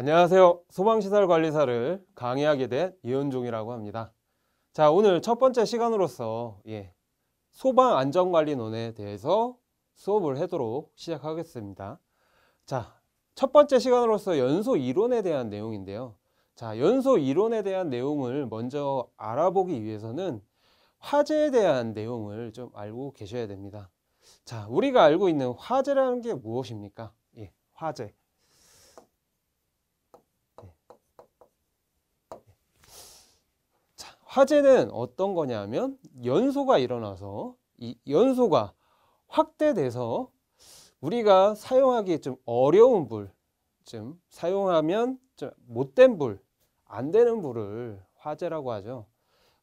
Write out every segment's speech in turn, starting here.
안녕하세요. 소방시설관리사를 강의하게 된 이현종이라고 합니다. 자, 오늘 첫 번째 시간으로서 예, 소방안전관리논에 대해서 수업을 하도록 시작하겠습니다. 자, 첫 번째 시간으로서 연소 이론에 대한 내용인데요. 자, 연소 이론에 대한 내용을 먼저 알아보기 위해서는 화재에 대한 내용을 좀 알고 계셔야 됩니다. 자, 우리가 알고 있는 화재라는 게 무엇입니까? 예, 화재. 화재는 어떤 거냐면 연소가 일어나서 이 연소가 확대돼서 우리가 사용하기 좀 어려운 불, 좀 사용하면 좀 못된 불, 안 되는 불을 화재라고 하죠.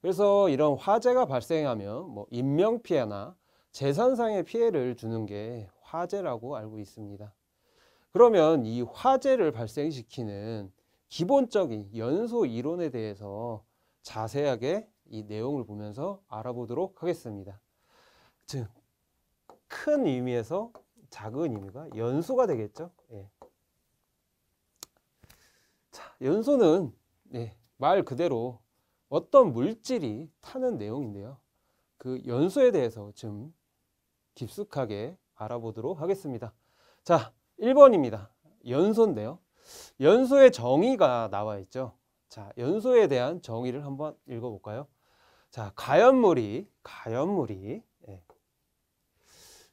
그래서 이런 화재가 발생하면 뭐 인명 피해나 재산상의 피해를 주는 게 화재라고 알고 있습니다. 그러면 이 화재를 발생시키는 기본적인 연소 이론에 대해서 자세하게 이 내용을 보면서 알아보도록 하겠습니다. 즉, 큰 의미에서 작은 의미가 연소가 되겠죠. 예. 자, 연소는 예, 말 그대로 어떤 물질이 타는 내용인데요. 그 연소에 대해서 좀 깊숙하게 알아보도록 하겠습니다. 자, 1번입니다. 연소인데요. 연소의 정의가 나와 있죠. 자, 연소에 대한 정의를 한번 읽어볼까요? 자, 가연물이, 가연물이, 예.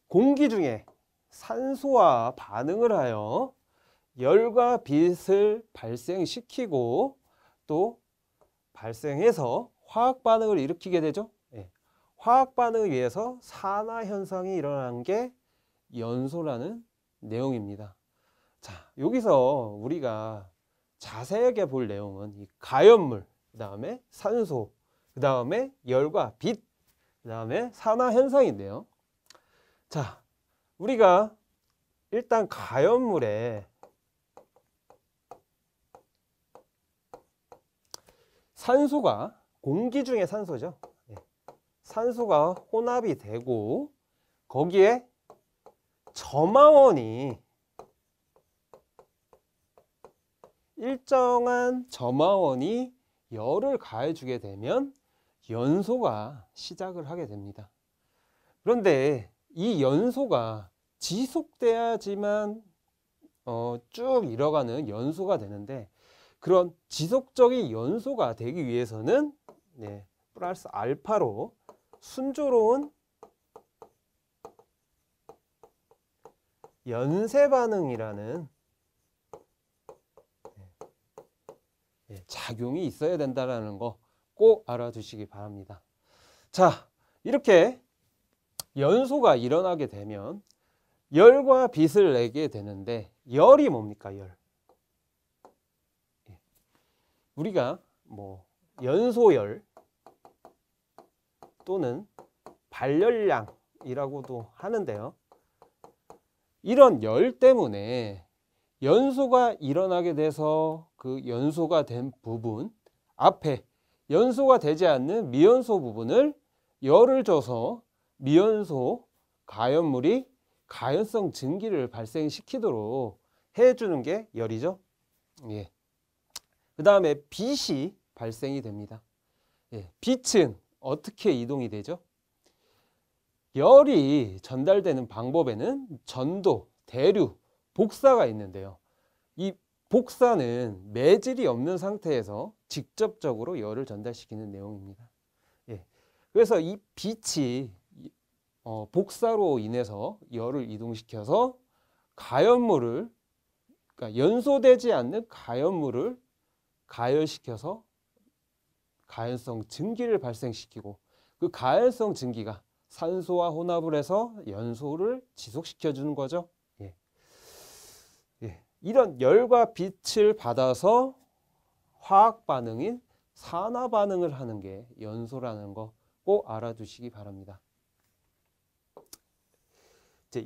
공기 중에 산소와 반응을 하여 열과 빛을 발생시키고 또 발생해서 화학 반응을 일으키게 되죠. 예. 화학 반응을위해서 산화 현상이 일어난 게 연소라는 내용입니다. 자, 여기서 우리가 자세하게 볼 내용은 이 가연물, 그 다음에 산소, 그 다음에 열과 빛, 그 다음에 산화 현상인데요. 자, 우리가 일단 가연물에 산소가 공기 중에 산소죠. 예. 산소가 혼합이 되고 거기에 점화원이 일정한 점화원이 열을 가해주게 되면 연소가 시작을 하게 됩니다. 그런데 이 연소가 지속돼야지만 어, 쭉 이뤄가는 연소가 되는데 그런 지속적인 연소가 되기 위해서는 네, 플러스 알파로 순조로운 연쇄 반응이라는 예, 작용이 있어야 된다라는 거 꼭 알아두시기 바랍니다. 자, 이렇게 연소가 일어나게 되면 열과 빛을 내게 되는데 열이 뭡니까 열? 예, 우리가 뭐 연소열 또는 발열량이라고도 하는데요. 이런 열 때문에 연소가 일어나게 돼서 그 연소가 된 부분 앞에 연소가 되지 않는 미연소 부분을 열을 줘서 미연소 가연물이 가연성 증기를 발생시키도록 해주는 게 열이죠. 예. 그 다음에 빛이 발생이 됩니다. 예. 빛은 어떻게 이동이 되죠? 열이 전달되는 방법에는 전도, 대류, 복사가 있는데요. 이 복사는 매질이 없는 상태에서 직접적으로 열을 전달시키는 내용입니다. 예. 그래서 이 빛이 어, 복사로 인해서 열을 이동시켜서 가연물을 그러니까 연소되지 않는 가연물을 가열시켜서 가연성 증기를 발생시키고 그 가연성 증기가 산소와 혼합을 해서 연소를 지속시켜 주는 거죠. 이런 열과 빛을 받아서 화학 반응인 산화 반응을 하는 게 연소라는 거 꼭 알아두시기 바랍니다.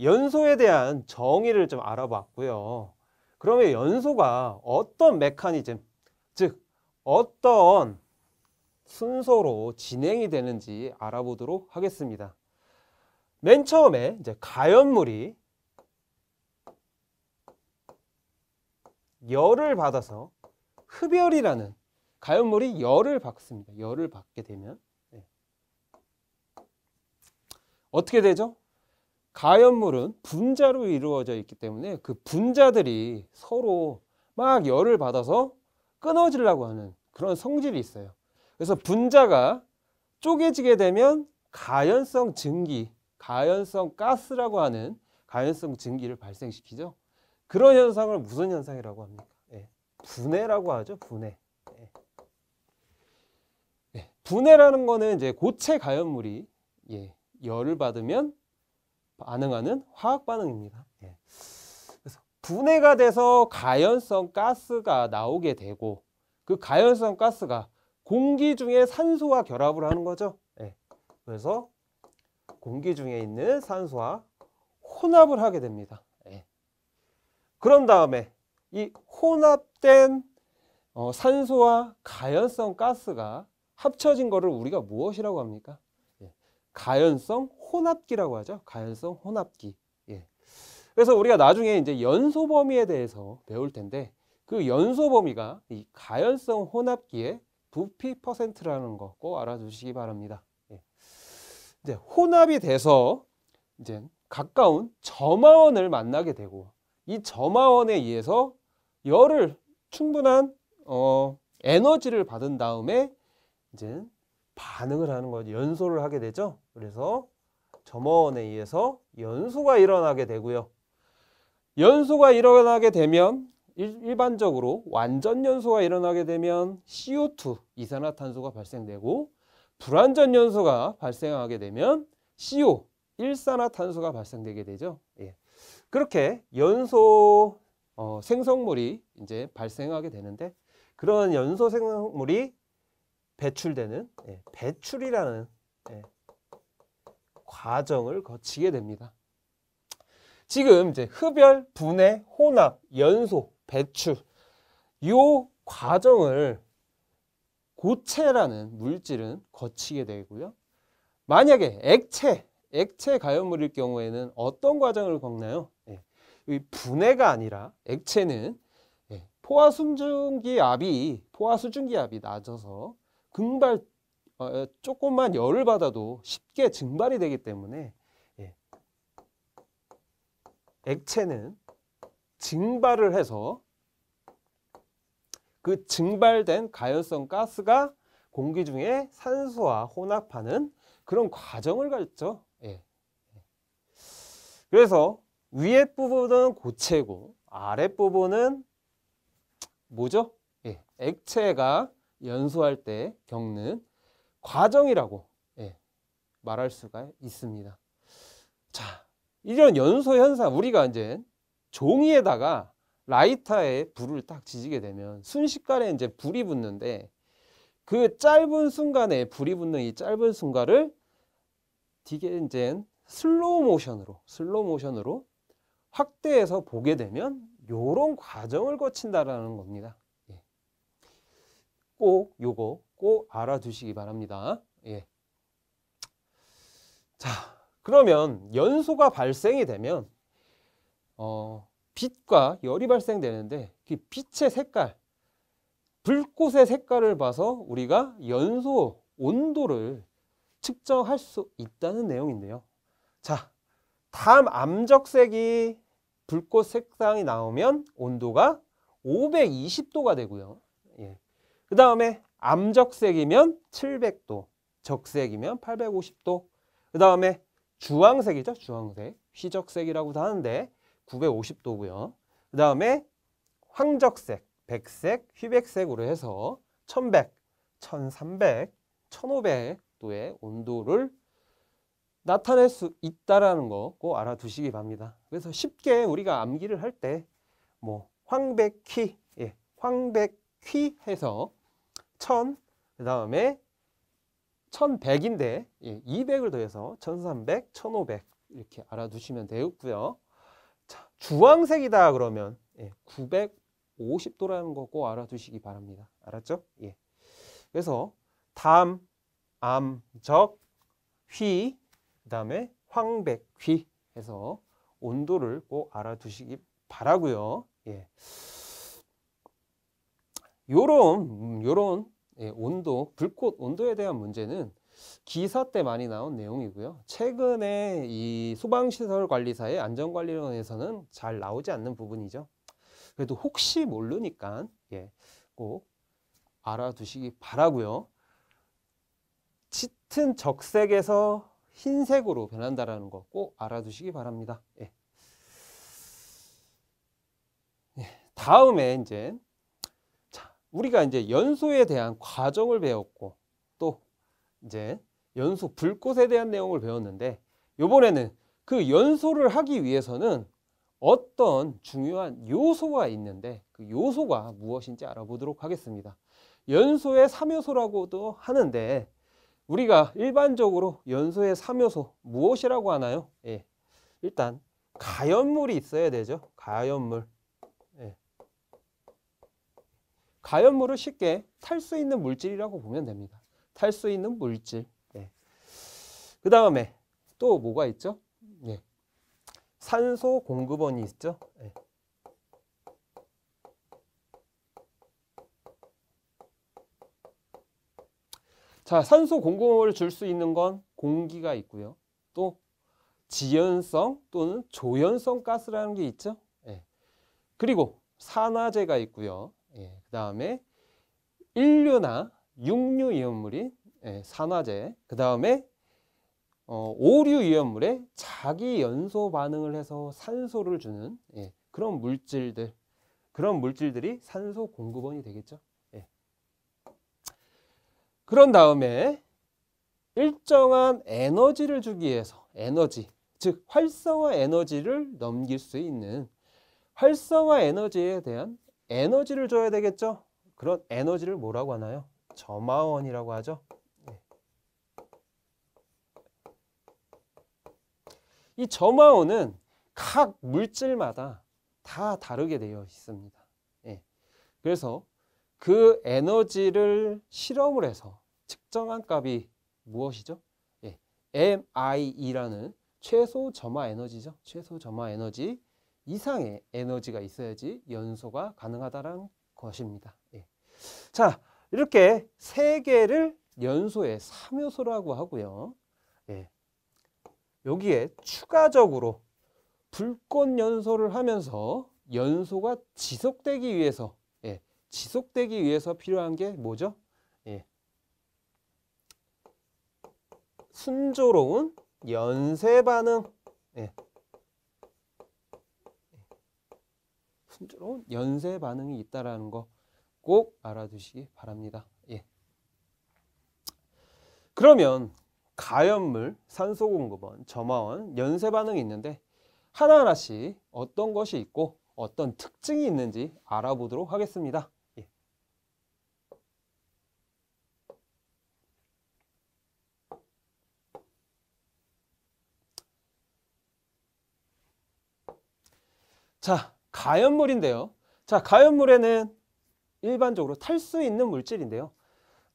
연소에 대한 정의를 좀 알아봤고요. 그러면 연소가 어떤 메커니즘, 즉 어떤 순서로 진행이 되는지 알아보도록 하겠습니다. 맨 처음에 이제 가연물이 열을 받아서 흡열이라는 가연물이 열을 받습니다. 열을 받게 되면 네. 어떻게 되죠? 가연물은 분자로 이루어져 있기 때문에 그 분자들이 서로 막 열을 받아서 끊어지려고 하는 그런 성질이 있어요. 그래서 분자가 쪼개지게 되면 가연성 증기, 가연성 가스라고 하는 가연성 증기를 발생시키죠. 그런 현상을 무슨 현상이라고 합니까? 예. 분해라고 하죠. 분해. 예. 예. 분해라는 거는 이제 고체 가연물이 예. 열을 받으면 반응하는 화학 반응입니다. 예. 그래서 분해가 돼서 가연성 가스가 나오게 되고 그 가연성 가스가 공기 중에 산소와 결합을 하는 거죠. 예. 그래서 공기 중에 있는 산소와 혼합을 하게 됩니다. 그런 다음에 이 혼합된 어, 산소와 가연성 가스가 합쳐진 것을 우리가 무엇이라고 합니까? 예. 가연성 혼합기라고 하죠. 가연성 혼합기. 예. 그래서 우리가 나중에 이제 연소 범위에 대해서 배울 텐데 그 연소 범위가 이 가연성 혼합기의 부피 퍼센트라는 거 꼭알아두시기 바랍니다. 예. 이제 혼합이 돼서 이제 가까운 점화원을 만나게 되고 이 점화원에 의해서 열을 충분한 어, 에너지를 받은 다음에 이제 반응을 하는 거죠. 연소를 하게 되죠. 그래서 점화원에 의해서 연소가 일어나게 되고요. 연소가 일어나게 되면 일, 일 반적으로 완전 연소가 일어나게 되면 CO2 이산화탄소가 발생되고 불완전 연소가 발생하게 되면 CO 일산화탄소가 발생되게 되죠. 예. 그렇게 연소 어, 생성물이 이제 발생하게 되는데 그런 연소 생성물이 배출되는 예, 배출이라는 예, 과정을 거치게 됩니다. 지금 이제 흡열, 분해, 혼합, 연소, 배출 이 과정을 고체라는 물질은 거치게 되고요. 만약에 액체, 액체 가열물일 경우에는 어떤 과정을 겪나요? 예. 분해가 아니라 액체는 예. 포화 수증기 압이 포화 수증기 압이 낮아서 증발 어, 어, 조금만 열을 받아도 쉽게 증발이 되기 때문에 예. 액체는 증발을 해서 그 증발된 가열성 가스가 공기 중에 산소와 혼합하는 그런 과정을 갖죠. 그래서 위에 부분은 고체고 아래 부분은 뭐죠? 예, 액체가 연소할 때 겪는 과정이라고 예, 말할 수가 있습니다. 자, 이런 연소 현상 우리가 이제 종이에다가 라이터에 불을 딱 지지게 되면 순식간에 이제 불이 붙는데 그 짧은 순간에 불이 붙는 이 짧은 순간을 디겐젠 슬로우 모션으로 슬로우 모션으로 확대해서 보게 되면 이런 과정을 거친다라는 겁니다. 예. 꼭 요거 꼭 알아두시기 바랍니다. 예. 자, 그러면 연소가 발생이 되면 어, 빛과 열이 발생되는데 그 빛의 색깔, 불꽃의 색깔을 봐서 우리가 연소 온도를 측정할 수 있다는 내용인데요. 자, 다음 암적색이 불꽃 색상이 나오면 온도가 520도가 되고요. 예. 그 다음에 암적색이면 700도, 적색이면 850도, 그 다음에 주황색이죠. 주황색, 휘적색이라고도 하는데 950도고요. 그 다음에 황적색, 백색, 휘백색으로 해서 1100, 1300, 1500도의 온도를 나타낼 수 있다라는 거 꼭 알아두시기 바랍니다. 그래서 쉽게 우리가 암기를 할 때 뭐황백희 예, 황백희 해서 1000그 다음에 1 1 0 0인데 예, 200을 더해서 1300, 1500 이렇게 알아두시면 되겠고요. 자, 주황색이다 그러면 예, 950도라는 거 꼭 알아두시기 바랍니다. 알았죠? 예. 그래서 담, 암, 적, 휘, 그 다음에 황백귀 해서 온도를 꼭 알아두시기 바라고요. 예. 요런 음, 요런 예, 온도, 불꽃 온도에 대한 문제는 기사 때 많이 나온 내용이고요. 최근에 이 소방시설관리사의 안전관리원에서는 잘 나오지 않는 부분이죠. 그래도 혹시 모르니까 예, 꼭 알아두시기 바라고요. 짙은 적색에서 흰색으로 변한다라는 거 꼭 알아두시기 바랍니다. 예. 예. 다음에 이제 자, 우리가 이제 연소에 대한 과정을 배웠고 또 이제 연소 불꽃에 대한 내용을 배웠는데 요번에는 그 연소를 하기 위해서는 어떤 중요한 요소가 있는데 그 요소가 무엇인지 알아보도록 하겠습니다. 연소의 3요소라고도 하는데 우리가 일반적으로 연소의 3요소 무엇이라고 하나요? 예. 일단 가연물이 있어야 되죠. 가연물. 예. 가연물을 쉽게 탈 수 있는 물질이라고 보면 됩니다. 탈 수 있는 물질. 예. 그 다음에 또 뭐가 있죠? 예. 산소 공급원이 있죠. 예. 자, 산소 공급을 줄 수 있는 건 공기가 있고요. 또 지연성 또는 조연성 가스라는 게 있죠. 예. 그리고 산화제가 있고요. 예. 그 다음에 인류나 육류 위험물인 예, 산화제, 그 다음에 어, 오류 위험물에 자기 연소 반응을 해서 산소를 주는 예, 그런 물질들, 그런 물질들이 산소 공급원이 되겠죠. 그런 다음에 일정한 에너지를 주기 위해서 에너지, 즉 활성화 에너지를 넘길 수 있는 활성화 에너지에 대한 에너지를 줘야 되겠죠? 그런 에너지를 뭐라고 하나요? 점화원이라고 하죠. 네. 이 점화원은 각 물질마다 다 다르게 되어 있습니다. 예. 그래서 그 에너지를 실험을 해서 측정한 값이 무엇이죠? 예, MIE라는 최소 점화 에너지죠. 최소 점화 에너지 이상의 에너지가 있어야지 연소가 가능하다는 것입니다. 예. 자, 이렇게 세 개를 연소의 3요소라고 하고요. 예. 여기에 추가적으로 불꽃 연소를 하면서 연소가 지속되기 위해서 예. 지속되기 위해서 필요한 게 뭐죠? 예. 순조로운 연쇄 반응. 예. 순조로운 연쇄 반응이 있다라는 거 꼭 알아두시기 바랍니다. 예. 그러면 가연물, 산소 공급원, 점화원, 연쇄 반응이 있는데 하나하나씩 어떤 것이 있고 어떤 특징이 있는지 알아보도록 하겠습니다. 자, 가연물인데요. 자, 가연물에는 일반적으로 탈 수 있는 물질인데요.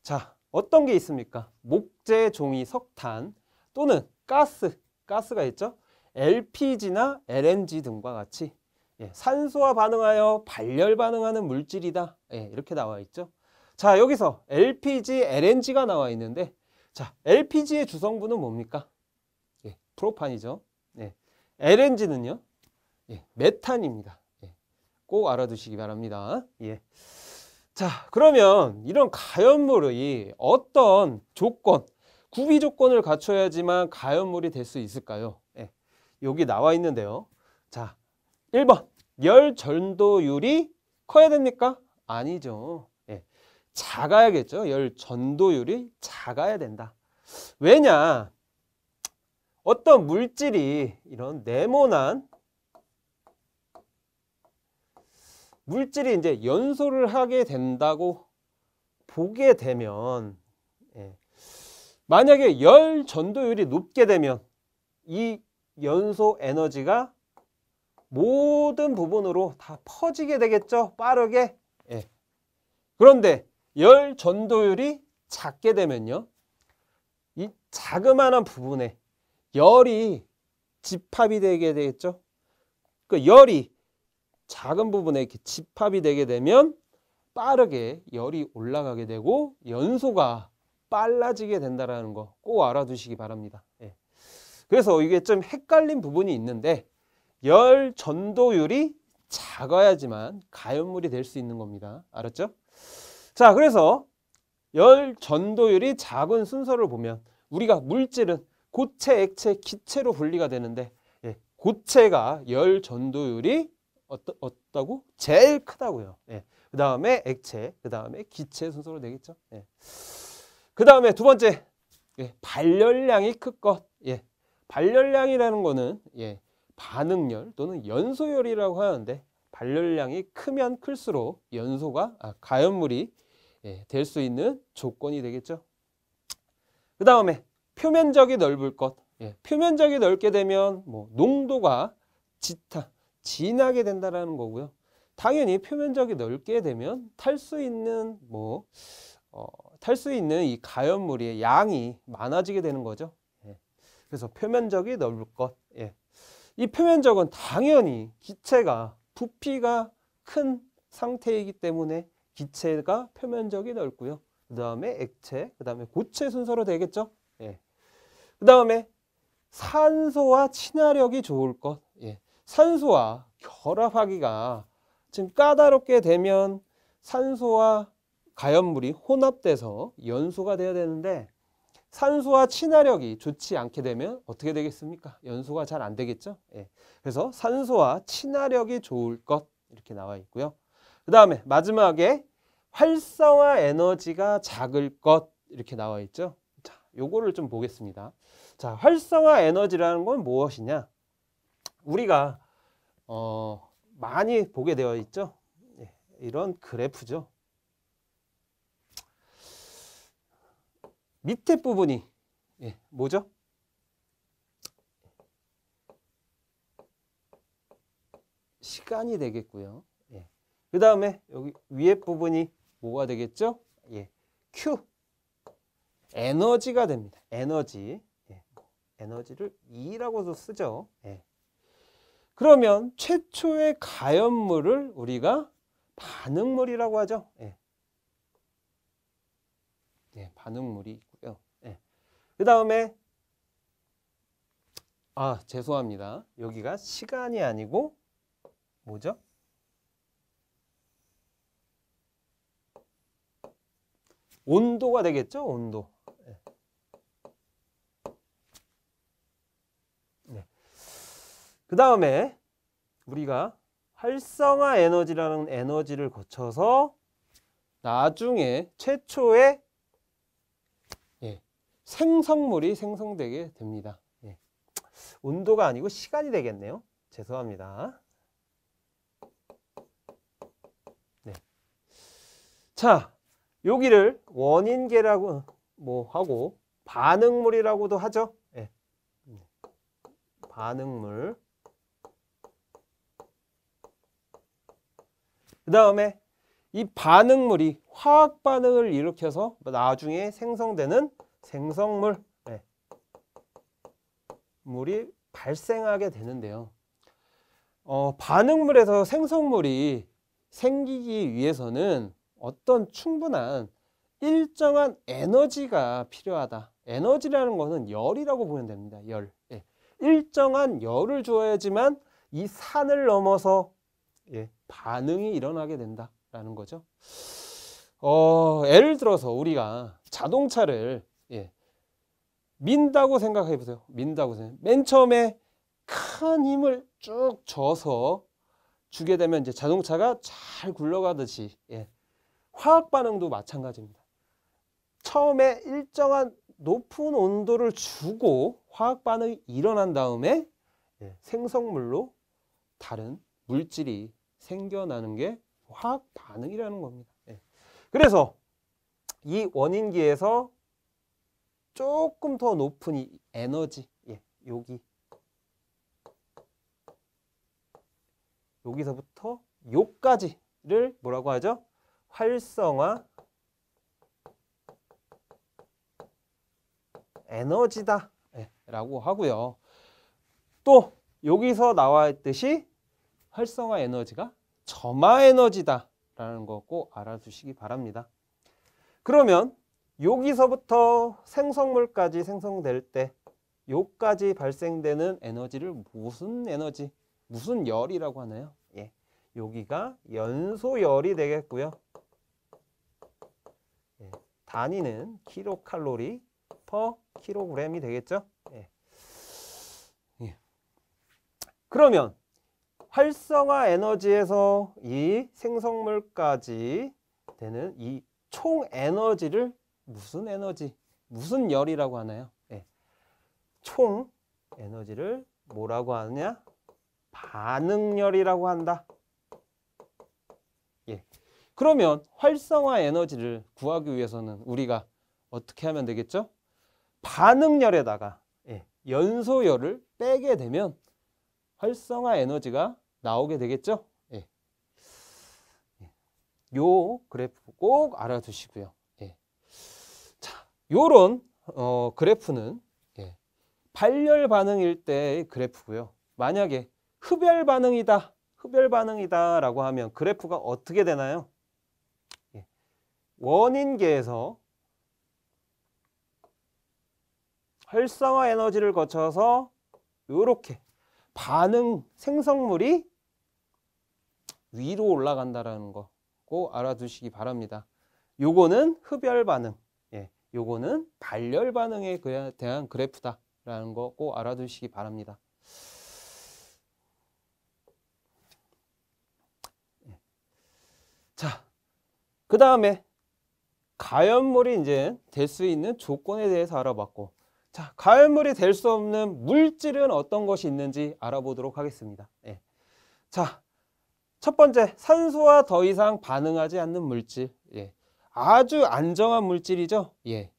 자, 어떤 게 있습니까? 목재, 종이, 석탄 또는 가스, 가스가 있죠. LPG나 LNG 등과 같이 예, 산소와 반응하여 발열 반응하는 물질이다. 예, 이렇게 나와 있죠. 자, 여기서 LPG, LNG가 나와 있는데 자, LPG의 주성분은 뭡니까? 예, 프로판이죠. 예. LNG는요? 예, 메탄입니다. 예, 꼭 알아두시기 바랍니다. 예. 자, 그러면 이런 가연물의 어떤 조건, 구비 조건을 갖춰야지만 가연물이 될 수 있을까요? 예, 여기 나와 있는데요. 자, 1번 열 전도율이 커야 됩니까? 아니죠. 예, 작아야겠죠. 열 전도율이 작아야 된다. 왜냐? 어떤 물질이 이런 네모난 물질이 이제 연소를 하게 된다고 보게 되면 예. 만약에 열 전도율이 높게 되면 이 연소 에너지가 모든 부분으로 다 퍼지게 되겠죠 빠르게 예. 그런데 열 전도율이 작게 되면요 이 자그마한 부분에 열이 집합이 되게 되겠죠 그 열이 작은 부분에 이렇게 집합이 되게 되면 빠르게 열이 올라가게 되고 연소가 빨라지게 된다라는 거 꼭 알아두시기 바랍니다. 예. 그래서 이게 좀 헷갈린 부분이 있는데 열 전도율이 작아야지만 가연물이 될 수 있는 겁니다. 알았죠? 자, 그래서 열 전도율이 작은 순서를 보면 우리가 물질은 고체, 액체, 기체로 분리가 되는데 예, 고체가 열 전도율이 어떠, 어다고 제일 크다고요. 예. 그 다음에 액체, 그 다음에 기체 순서로 되겠죠. 예. 그 다음에 두 번째, 예. 발열량이 클 것. 예. 발열량이라는 거는 예. 반응열 또는 연소열이라고 하는데 발열량이 크면 클수록 연소가 아, 가연물이 예, 될 수 있는 조건이 되겠죠. 그 다음에 표면적이 넓을 것. 예, 표면적이 넓게 되면 뭐 농도가 지타, 진하게 된다라는 거고요. 당연히 표면적이 넓게 되면 탈 수 있는 뭐 어, 탈수 있는 이 가연물의 양이 많아지게 되는 거죠. 예. 그래서 표면적이 넓을 것. 예. 이 표면적은 당연히 기체가 부피가 큰 상태이기 때문에 기체가 표면적이 넓고요. 그 다음에 액체, 그 다음에 고체 순서로 되겠죠. 예. 그 다음에 산소와 친화력이 좋을 것. 산소와 결합하기가 지금 까다롭게 되면 산소와 가연물이 혼합돼서 연소가 돼야 되는데 산소와 친화력이 좋지 않게 되면 어떻게 되겠습니까? 연소가 잘 안 되겠죠? 예. 그래서 산소와 친화력이 좋을 것 이렇게 나와 있고요. 그 다음에 마지막에 활성화 에너지가 작을 것 이렇게 나와 있죠. 자, 요거를 좀 보겠습니다. 자, 활성화 에너지라는 건 무엇이냐? 우리가 어, 많이 보게 되어 있죠. 예, 이런 그래프죠. 밑에 부분이 예, 뭐죠? 시간이 되겠고요. 예. 그 다음에 여기 위에 부분이 뭐가 되겠죠? 예. Q. 에너지가 됩니다. 에너지. 예. 에너지를 E라고도 쓰죠. 예. 그러면 최초의 가연물을 우리가 반응물이라고 하죠. 예. 예, 반응물이 있고요. 예. 그 다음에 아 죄송합니다. 여기가 시간이 아니고 뭐죠? 온도가 되겠죠? 온도. 그 다음에 우리가 활성화 에너지라는 에너지를 거쳐서 나중에 최초의 예, 생성물이 생성되게 됩니다. 예. 온도가 아니고 시간이 되겠네요. 죄송합니다. 네. 자, 여기를 원인계라고 어, 뭐 하고 반응물이라고도 하죠. 예. 반응물. 그 다음에 이 반응물이 화학 반응을 일으켜서 나중에 생성되는 생성물 네. 물이 발생하게 되는데요. 어, 반응물에서 생성물이 생기기 위해서는 어떤 충분한 일정한 에너지가 필요하다. 에너지라는 것은 열이라고 보면 됩니다. 열. 예. 일정한 열을 주어야지만 이 산을 넘어서 예. 반응이 일어나게 된다라는 거죠. 어, 예를 들어서 우리가 자동차를 예, 민다고 생각해 보세요. 민다고 생각. 맨 처음에 큰 힘을 쭉 줘서 주게 되면 이제 자동차가 잘 굴러가듯이 예, 화학 반응도 마찬가지입니다. 처음에 일정한 높은 온도를 주고 화학 반응이 일어난 다음에 예. 생성물로 다른 물질이 생겨나는 게 화학 반응이라는 겁니다. 예. 그래서 이 원인기에서 조금 더 높은 이 에너지, 예, 여기 여기서부터 요까지를 뭐라고 하죠? 활성화 에너지다 예, 라고 하고요. 또 여기서 나와 있듯이 활성화 에너지가 점화 에너지다라는 거 꼭 알아두시기 바랍니다. 그러면 여기서부터 생성물까지 생성될 때 요까지 발생되는 에너지를 무슨 에너지, 무슨 열이라고 하나요? 예, 여기가 연소열이 되겠고요. 예, 단위는 킬로칼로리 퍼 킬로그램이 되겠죠? 예. 예. 그러면 활성화 에너지에서 이 생성물까지 되는 이 총 에너지를 무슨 에너지, 무슨 열이라고 하나요? 네. 총 에너지를 뭐라고 하느냐? 반응열이라고 한다. 예. 그러면 활성화 에너지를 구하기 위해서는 우리가 어떻게 하면 되겠죠? 반응열에다가 예. 연소열을 빼게 되면 활성화 에너지가 나오게 되겠죠? 예. 예. 요 그래프 꼭 알아두시고요. 예. 자, 요런 어, 그래프는 예. 발열 반응일 때의 그래프고요. 만약에 흡열 반응이다, 흡열 반응이다라고 하면 그래프가 어떻게 되나요? 예. 원인계에서 활성화 에너지를 거쳐서 이렇게 반응 생성물이 위로 올라간다라는 거 꼭 알아두시기 바랍니다. 요거는 흡열 반응, 예, 요거는 발열 반응에 대한 그래프다라는 거 꼭 알아두시기 바랍니다. 예. 자, 그 다음에 가연물이 이제 될 수 있는 조건에 대해서 알아봤고 자, 가연물이 될 수 없는 물질은 어떤 것이 있는지 알아보도록 하겠습니다. 예. 자, 첫 번째, 산소와 더 이상 반응하지 않는 물질. 예. 아주 안정한 물질이죠. 예.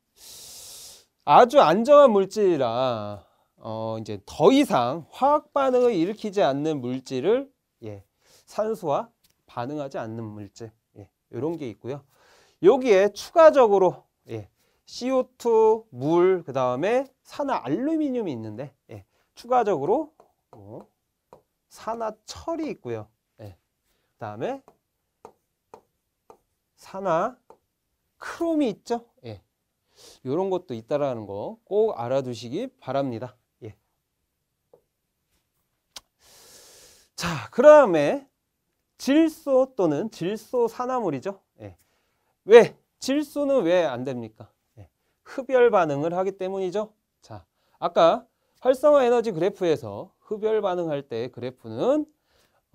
아주 안정한 물질이라 어 이제 더 이상 화학 반응을 일으키지 않는 물질을 예. 산소와 반응하지 않는 물질. 예. 요런 게 있고요. 여기에 추가적으로 예. CO2, 물, 그다음에 산화 알루미늄이 있는데 예. 추가적으로 어, 산화철이 있고요. 그 다음에 산화 크롬이 있죠. 예. 요런 것도 있다라는 거 꼭 알아두시기 바랍니다. 예. 자, 그다음에 질소 또는 질소 산화물이죠. 예. 왜 질소는 왜 안 됩니까? 예. 흡열 반응을 하기 때문이죠. 자, 아까 활성화 에너지 그래프에서 흡열 반응할 때 그래프는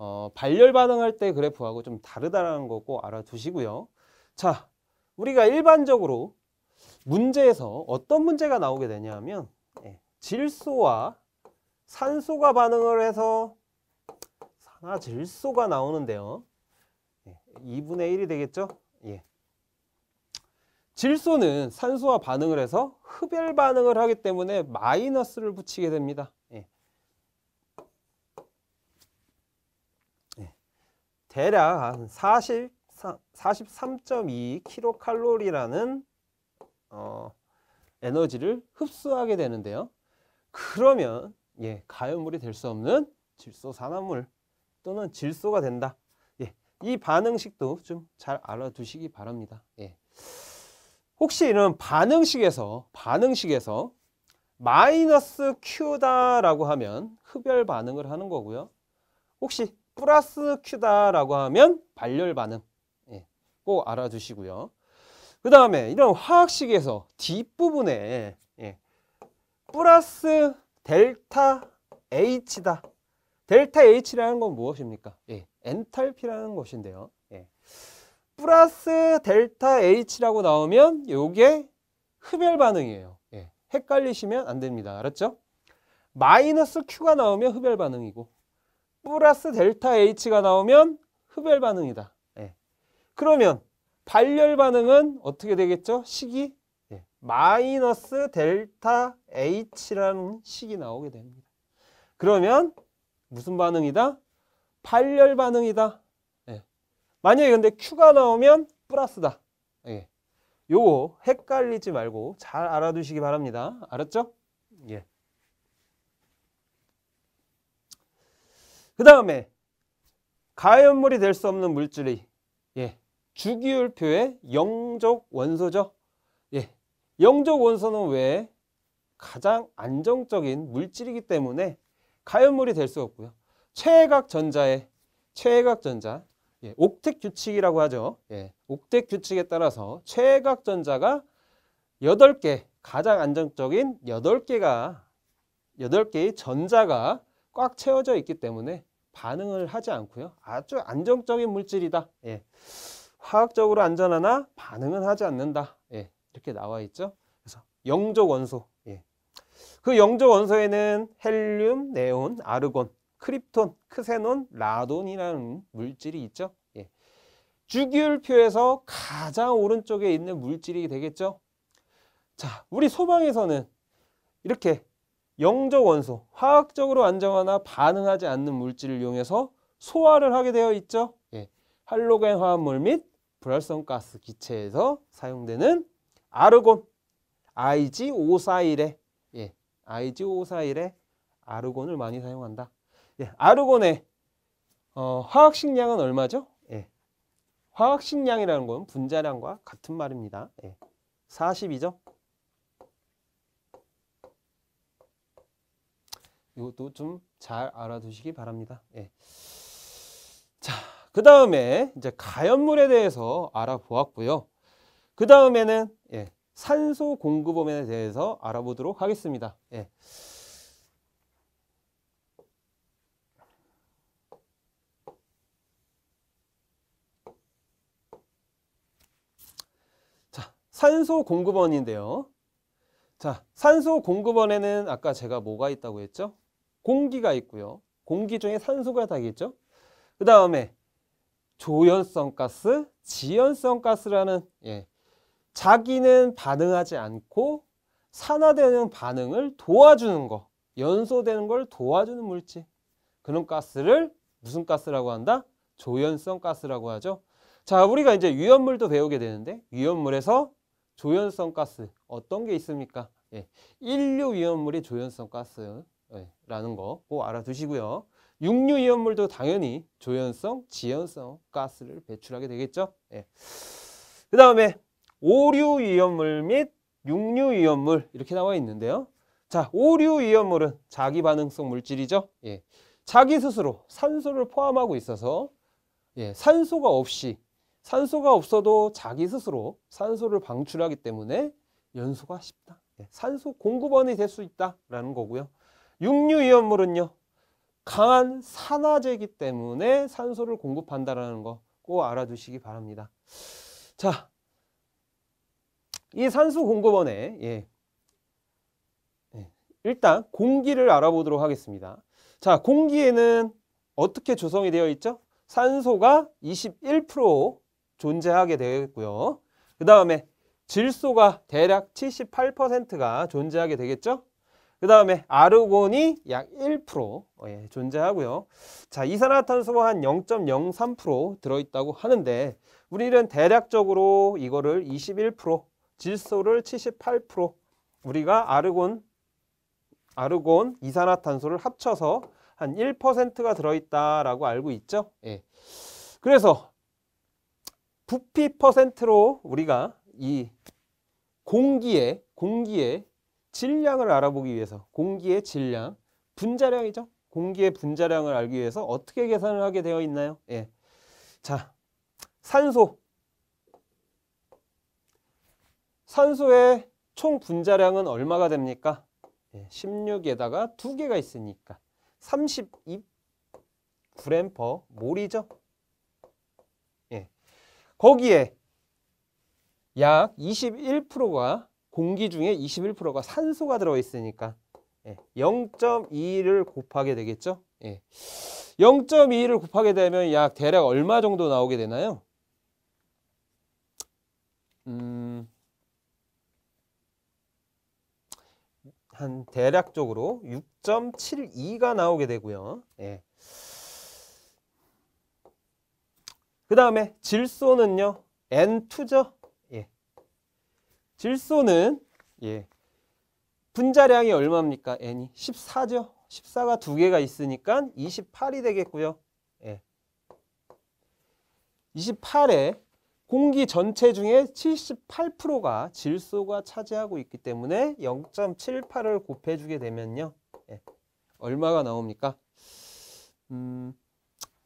어, 발열 반응할 때 그래프하고 좀 다르다는 거 꼭 알아두시고요. 자, 우리가 일반적으로 문제에서 어떤 문제가 나오게 되냐면 예, 질소와 산소가 반응을 해서 산화질소가 나오는데요. 예, 2분의 1이 되겠죠? 예. 질소는 산소와 반응을 해서 흡열 반응을 하기 때문에 마이너스를 붙이게 됩니다. 대략 한4 3 2 k c a l 라는 어, 에너지를 흡수하게 되는데요. 그러면 예, 가열물이 될 수 없는 질소산화물 또는 질소가 된다. 예, 이 반응식도 좀 잘 알아두시기 바랍니다. 예. 혹시 이런 반응식에서 반응식에서 마이너스 Q다라고 하면 흡열 반응을 하는 거고요. 혹시 플러스 Q다라고 하면 발열 반응 예, 꼭 알아두시고요. 그 다음에 이런 화학식에서 뒷부분에 예, 플러스 델타 H다. 델타 H라는 건 무엇입니까? 예, 엔탈피라는 것인데요. 예. 플러스 델타 H라고 나오면 이게 흡열 반응이에요. 예. 헷갈리시면 안 됩니다. 알았죠? 마이너스 Q가 나오면 흡열 반응이고 플러스 델타 H가 나오면 흡열 반응이다. 예. 그러면 발열 반응은 어떻게 되겠죠? 식이 예. 마이너스 델타 H라는 식이 나오게 됩니다. 그러면 무슨 반응이다? 발열 반응이다. 예. 만약에 근데 Q가 나오면 플러스다. 예. 요거 헷갈리지 말고 잘 알아두시기 바랍니다. 알았죠? 예. 그 다음에 가연물이 될 수 없는 물질이 예, 주기율표의 영적 원소죠. 예, 영적 원소는 왜 가장 안정적인 물질이기 때문에 가연물이 될 수 없고요. 최애각 전자의 최애각 전자 예, 옥택 규칙이라고 하죠. 예, 옥택 규칙에 따라서 최애각 전자가 8개 가장 안정적인 8개가 8개의 전자가 꽉 채워져 있기 때문에 반응을 하지 않고요. 아주 안정적인 물질이다. 예. 화학적으로 안전하나 반응은 하지 않는다. 예. 이렇게 나와 있죠. 그래서 영적 원소. 예. 그영적 원소에는 헬륨, 네온, 아르곤, 크립톤, 크세논, 라돈이라는 물질이 있죠. 예. 주기율표에서 가장 오른쪽에 있는 물질이 되겠죠. 자, 우리 소방에서는 이렇게 영적 원소, 화학적으로 안정하나 반응하지 않는 물질을 이용해서 소화를 하게 되어 있죠. 예. 할로겐 화합물 및 불활성 가스 기체에서 사용되는 아르곤, IG541에 예. IG541에 아르곤을 많이 사용한다. 예. 아르곤의 어, 화학 식량은 얼마죠? 예. 화학 식량이라는 건 분자량과 같은 말입니다. 예. 40이죠. 이것도 좀 잘 알아두시기 바랍니다. 예. 자, 그 다음에 이제 가연물에 대해서 알아보았고요. 그 다음에는 예, 산소 공급원에 대해서 알아보도록 하겠습니다. 예. 자, 산소 공급원인데요. 자, 산소 공급원에는 아까 제가 뭐가 있다고 했죠? 공기가 있고요. 공기 중에 산소가 다겠죠. 그 다음에 조연성 가스, 지연성 가스라는 예, 자기는 반응하지 않고 산화되는 반응을 도와주는 거, 연소되는 걸 도와주는 물질. 그런 가스를 무슨 가스라고 한다? 조연성 가스라고 하죠. 자, 우리가 이제 유연물도 배우게 되는데 유연물에서 조연성 가스 어떤 게 있습니까? 예, 인류 유연물이 조연성 가스. 라는 거 꼭 알아두시고요. 육류이온물도 당연히 조연성, 지연성 가스를 배출하게 되겠죠. 예. 그 다음에 오류이온물 및 육류이온물 이렇게 나와 있는데요. 자, 오류이온물은 자기 반응성 물질이죠. 예. 자기 스스로 산소를 포함하고 있어서 예, 산소가 없이 산소가 없어도 자기 스스로 산소를 방출하기 때문에 연소가 쉽다. 예. 산소 공급원이 될 수 있다라는 거고요. 육류위험물은요 강한 산화제이기 때문에 산소를 공급한다라는 거 꼭 알아두시기 바랍니다. 자, 이 산소 공급원에 예. 예. 일단 공기를 알아보도록 하겠습니다. 자, 공기에는 어떻게 조성이 되어 있죠? 산소가 21% 존재하게 되겠고요. 그 다음에 질소가 대략 78%가 존재하게 되겠죠? 그 다음에 아르곤이 약1% 예, 존재하고요. 자, 이산화탄소가 한 0.03% 들어있다고 하는데 우리는 대략적으로 이거를 21%, 질소를 78%, 우리가 아르곤, 아르곤, 이산화탄소를 합쳐서 한 1%가 들어있다라고 알고 있죠. 예. 그래서 부피 퍼센트로 우리가 이 공기에 공기에 질량을 알아보기 위해서 공기의 질량, 분자량이죠. 공기의 분자량을 알기 위해서 어떻게 계산을 하게 되어 있나요? 예. 자, 산소. 산소의 총 분자량은 얼마가 됩니까? 예, 16에다가 2개가 있으니까 32g 몰이죠. 예. 거기에 약 21%가 공기 중에 21%가 산소가 들어있으니까 0.2를 예, 곱하게 되겠죠? 0.2를 예. 곱하게 되면 약 대략 얼마 정도 나오게 되나요? 음, 한 대략적으로 6.72가 나오게 되고요. 예. 그 다음에 질소는요. N2죠. 질소는 예. 분자량이 얼마입니까? n이 14죠. 14가 두 개가 있으니까 28이 되겠고요. 예. 28에 공기 전체 중에 78%가 질소가 차지하고 있기 때문에 0.78을 곱해주게 되면요. 예. 얼마가 나옵니까? 음,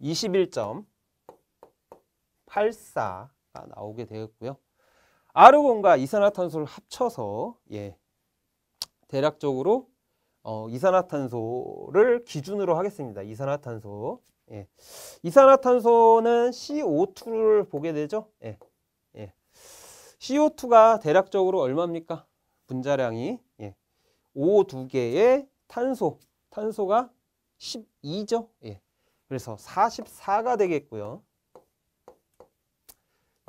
21.84가 나오게 되었고요. 아르곤과 이산화탄소를 합쳐서 예, 대략적으로 어, 이산화탄소를 기준으로 하겠습니다. 이산화탄소. 예. 이산화탄소는 CO2를 보게 되죠. 예. 예. CO2가 대략적으로 얼마입니까? 분자량이 예. O 두 개의 탄소, 탄소가 12죠. 예. 그래서 44가 되겠고요.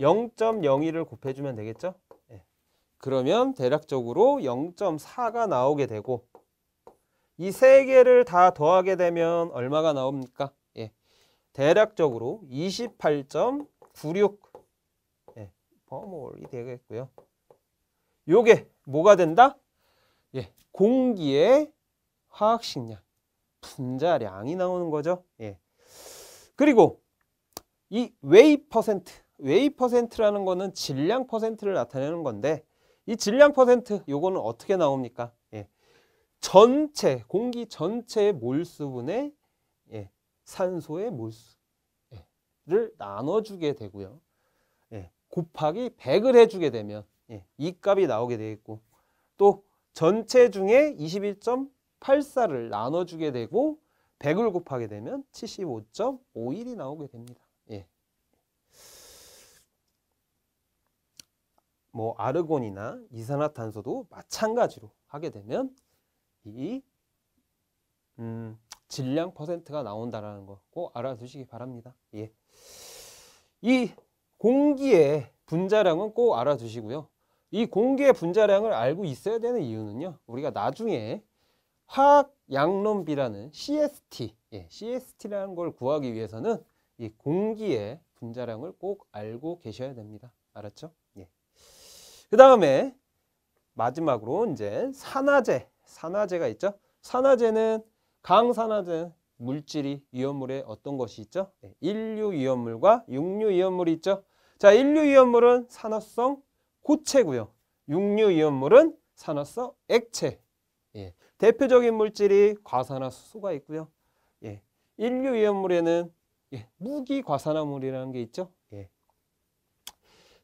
0 0 1을 곱해주면 되겠죠? 네. 그러면 대략적으로 0.4가 나오게 되고 이 세 개를 다 더하게 되면 얼마가 나옵니까? 예. 대략적으로 28.96 예. 버몰이 되겠고요. 요게 뭐가 된다? 예. 공기의 화학식량, 분자량이 나오는 거죠. 예. 그리고 이 웨이 퍼센트 웨이 퍼센트라는 거는 질량 퍼센트를 나타내는 건데 이 질량 퍼센트 요거는 어떻게 나옵니까? 예. 전체 공기 전체의 몰수분의 예. 산소의 몰수를 예. 나눠주게 되고요. 예, 곱하기 100을 해주게 되면 예, 이 값이 나오게 되겠고 또 전체 중에 21.84를 나눠주게 되고 100을 곱하게 되면 75.51이 나오게 됩니다. 뭐 아르곤이나 이산화탄소도 마찬가지로 하게 되면 이 음, 질량 퍼센트가 나온다라는 거 꼭 알아두시기 바랍니다. 예. 이 공기의 분자량은 꼭 알아두시고요. 이 공기의 분자량을 알고 있어야 되는 이유는요. 우리가 나중에 화학 양론비라는 CST, 예, CST라는 걸 구하기 위해서는 이 공기의 분자량을 꼭 알고 계셔야 됩니다. 알았죠? 그 다음에 마지막으로 이제 산화제, 산화제가 있죠. 산화제는 강산화제 물질이 위험물에 어떤 것이 있죠? 네, 인류 위험물과 육류 위험물이 있죠. 자, 인류 위험물은 산화성 고체고요. 육류 위험물은 산화성 액체. 예. 대표적인 물질이 과산화수소가 있고요. 예. 인류 위험물에는 예. 무기과산화물이라는 게 있죠. 예.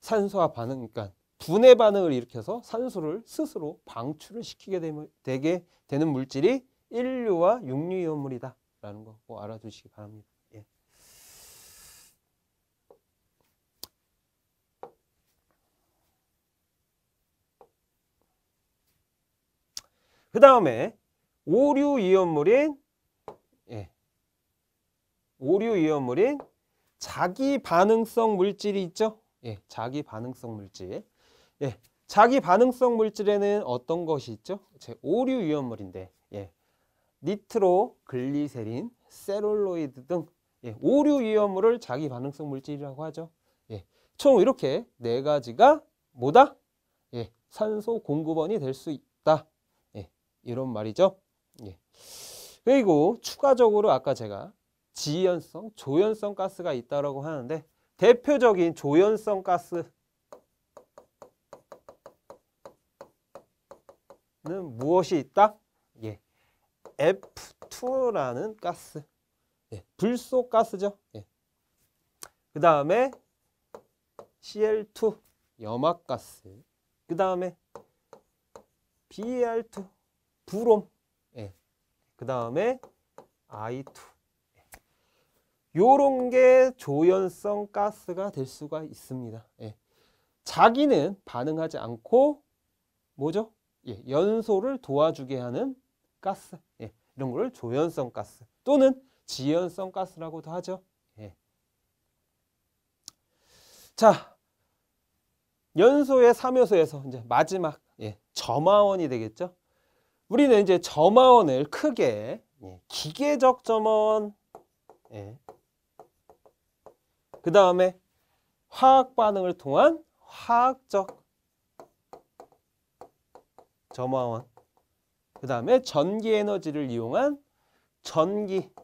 산소와 반응, 그러니까 분해 반응을 일으켜서 산소를 스스로 방출을 시키게 되게 되는 물질이 인류와 육류이온물이다 라는 거 꼭 알아두시기 바랍니다. 예. 그 다음에 오류이온물인 예. 오류이온물인 자기 반응성 물질이 있죠. 예, 자기 반응성 물질. 예, 자기 반응성 물질에는 어떤 것이 있죠? 제 오류 유연물인데 예, 니트로, 글리세린, 세롤로이드 등 예, 오류 유연물을 자기 반응성 물질이라고 하죠. 예, 총 이렇게 네 가지가 뭐다? 예, 산소 공급원이 될 수 있다. 예, 이런 말이죠. 예. 그리고 추가적으로 아까 제가 지연성, 조연성 가스가 있다고 하는데 대표적인 조연성 가스 무엇이 있다? 예. F2라는 가스. 예. 불소 가스죠. 예. 그 다음에 CL2 염화 가스. 그 다음에 BR2 브롬. 예. 그 다음에 I2. 예. 요런 게 조연성 가스가 될 수가 있습니다. 예. 자기는 반응하지 않고 뭐죠? 예, 연소를 도와주게 하는 가스 예, 이런 거를 조연성 가스 또는 지연성 가스라고도 하죠. 예. 자, 연소의 3요소에서 이제 마지막 예, 점화원이 되겠죠. 우리는 이제 점화원을 크게 예, 기계적 점원, 예. 그 다음에 화학 반응을 통한 화학적 점화원. 그 다음에 전기 에너지를 이용한 전기적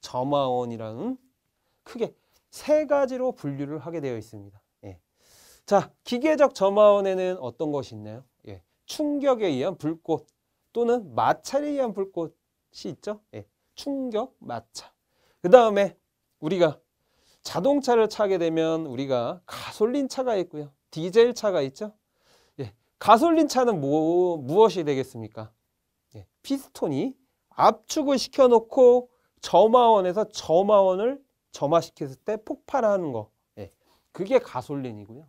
점화원이라는 크게 세 가지로 분류를 하게 되어 있습니다. 예. 자, 기계적 점화원에는 어떤 것이 있나요? 예. 충격에 의한 불꽃 또는 마찰에 의한 불꽃이 있죠. 예. 충격, 마찰. 그 다음에 우리가 자동차를 차게 되면 우리가 가솔린 차가 있고요. 디젤 차가 있죠. 예, 가솔린 차는 뭐, 무엇이 되겠습니까? 예, 피스톤이 압축을 시켜놓고 점화원에서 점화원을 점화시켰을 때 폭발하는 거. 예, 그게 가솔린이고요.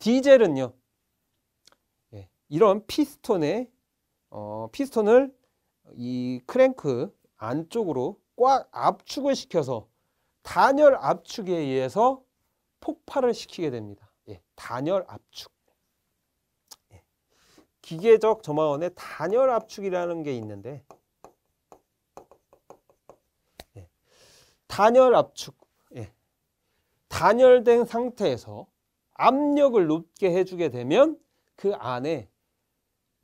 디젤은요. 예, 이런 피스톤의 어, 피스톤을 이 크랭크 안쪽으로 꽉 압축을 시켜서 단열 압축에 의해서 폭발을 시키게 됩니다. 예, 단열 압축. 예, 기계적 점화원의 단열 압축이라는 게 있는데 예, 단열 압축. 예. 단열된 상태에서 압력을 높게 해주게 되면 그 안에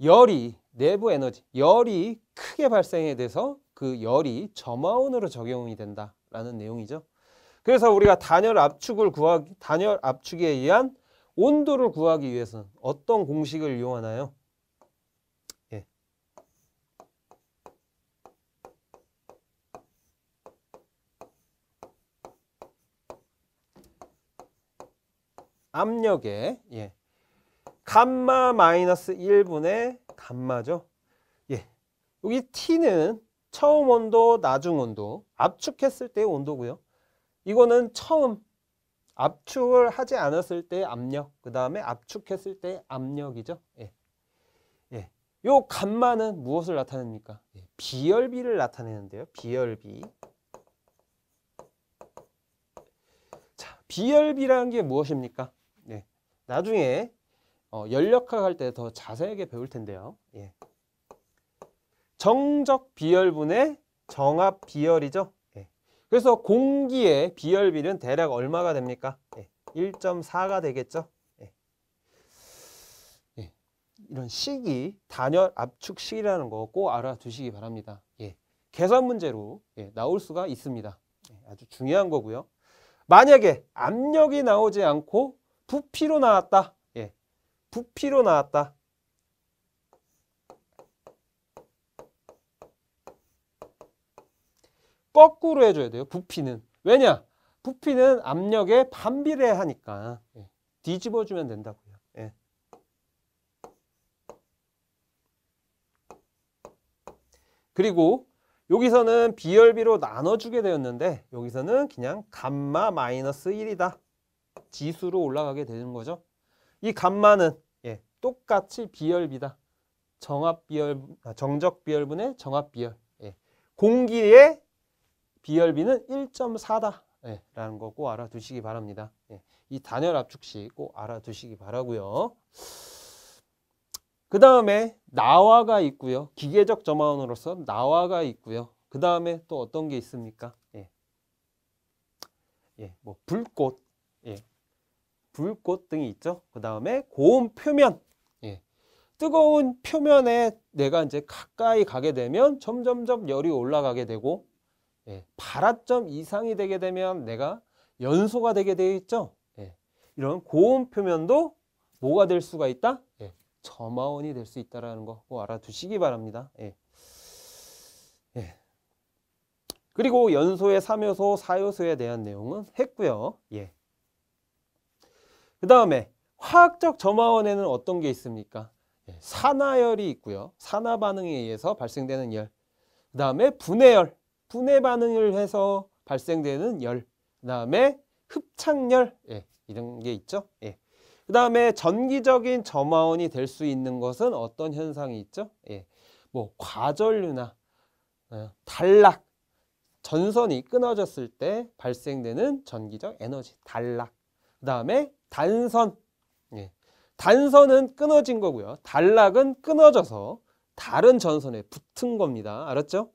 열이 내부 에너지 열이 크게 발생해 돼서 그 열이 점화원으로 적용이 된다라는 내용이죠. 그래서 우리가 단열 압축을 구하기, 단열 압축에 의한 온도를 구하기 위해서는 어떤 공식을 이용하나요? 예. 압력에 예. 감마 마이너스 1분의 감마죠. 예. 여기 T는 처음 온도, 나중 온도, 압축했을 때의 온도고요. 이거는 처음 압축을 하지 않았을 때 압력, 그 다음에 압축했을 때 압력이죠. 예. 예. 요 감마는 무엇을 나타냅니까? 예. 비열비를 나타내는데요. 비열비. 자, 비열비라는 게 무엇입니까? 예. 나중에 어, 연력학 할 때 더 자세하게 배울 텐데요. 예. 정적 비열분의 정압 비열이죠. 그래서 공기의 비열비는 대략 얼마가 됩니까? 예, 1.4가 되겠죠? 예. 예, 이런 식이 단열 압축식이라는 거 꼭 알아두시기 바랍니다. 예, 계산 문제로 예, 나올 수가 있습니다. 예, 아주 중요한 거고요. 만약에 압력이 나오지 않고 부피로 나왔다. 예. 부피로 나왔다. 거꾸로 해줘야 돼요. 부피는. 왜냐? 부피는 압력에 반비례하니까 예. 뒤집어주면 된다고요. 예. 그리고 여기서는 비열비로 나눠주게 되었는데 여기서는 그냥 감마 마이너스 1이다. 지수로 올라가게 되는 거죠. 이 감마는 예, 똑같이 비열비다. 정합 비열, 아, 정적 비열분의 정합 비열. 예. 공기의 비열비는 1.4다. 예, 라는 거 꼭 알아두시기 바랍니다. 예, 이 단열 압축식 꼭 알아두시기 바라고요. 그 다음에 나와가 있고요. 기계적 점화원으로서 나와가 있고요. 그 다음에 또 어떤 게 있습니까? 예, 예, 뭐 불꽃, 예, 불꽃 등이 있죠. 그 다음에 고온 표면, 예, 뜨거운 표면에 내가 이제 가까이 가게 되면 점점점 열이 올라가게 되고 예, 발화점 이상이 되게 되면 내가 연소가 되게 되어 있죠. 예, 이런 고음 표면도 뭐가 될 수가 있다? 예, 점화원이 될 수 있다라는 거 꼭 알아두시기 바랍니다. 예. 예. 그리고 연소의 3요소, 4요소에 대한 내용은 했고요. 예. 그 다음에 화학적 점화원에는 어떤 게 있습니까? 예, 산화열이 있고요. 산화 반응에 의해서 발생되는 열. 그 다음에 분해열. 분해 반응을 해서 발생되는 열, 그 다음에 흡착열 예, 이런 게 있죠. 예. 그 다음에 전기적인 점화원이 될 수 있는 것은 어떤 현상이 있죠? 예. 뭐 과전류나 어, 단락, 전선이 끊어졌을 때 발생되는 전기적 에너지, 단락. 그 다음에 단선. 예. 단선은 끊어진 거고요. 단락은 끊어져서 다른 전선에 붙은 겁니다. 알았죠?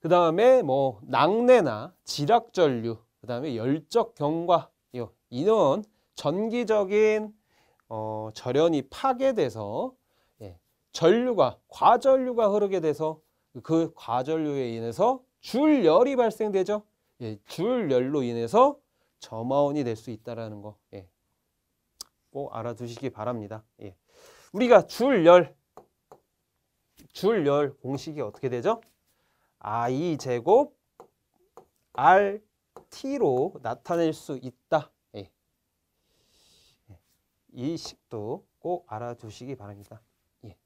그 다음에 뭐 낙내나 지락전류, 그 다음에 열적 경과, 이런 전기적인 어, 절연이 파괴돼서 예, 전류가 과전류가 흐르게 돼서 그 과전류에 인해서 줄열이 발생되죠. 예, 줄열로 인해서 점화온이 될 수 있다라는 거. 예. 꼭 알아두시기 바랍니다. 예. 우리가 줄열 줄열 공식이 어떻게 되죠? i제곱 rt로 나타낼 수 있다. 예. 예. 이 식도 꼭 알아두시기 바랍니다. 예.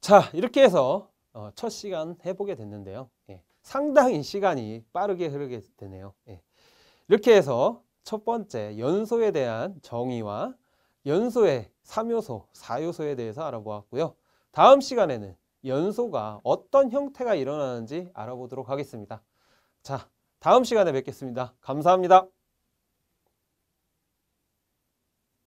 자 이렇게 해서 어, 첫 시간 해보게 됐는데요. 예. 상당히 시간이 빠르게 흐르게 되네요. 예. 이렇게 해서 첫 번째 연소에 대한 정의와 연소의 3요소, 4요소에 대해서 알아보았고요. 다음 시간에는 연소가 어떤 형태가 일어나는지 알아보도록 하겠습니다. 자, 다음 시간에 뵙겠습니다. 감사합니다.